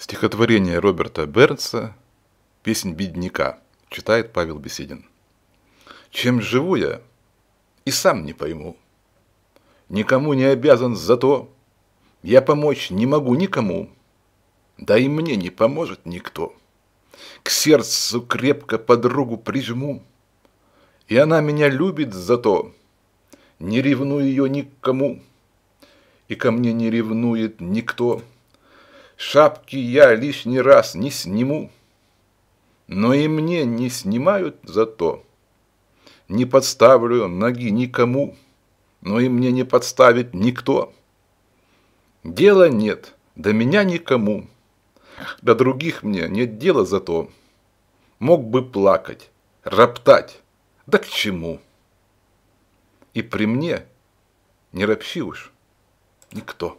Стихотворение Роберта Бернса «Песнь бедняка» читает Павел Беседин. «Чем живу я, и сам не пойму. Никому не обязан за то, я помочь не могу никому, да и мне не поможет никто. К сердцу крепко подругу прижму, и она меня любит за то, не ревную ее никому, и ко мне не ревнует никто». Шапки я лишний раз не сниму, но и мне не снимают за то. Не подставлю ноги никому, но и мне не подставит никто. Дела нет, до меня никому, до других мне нет дела за то. Мог бы плакать, роптать, да к чему? И при мне не ропщи уж никто.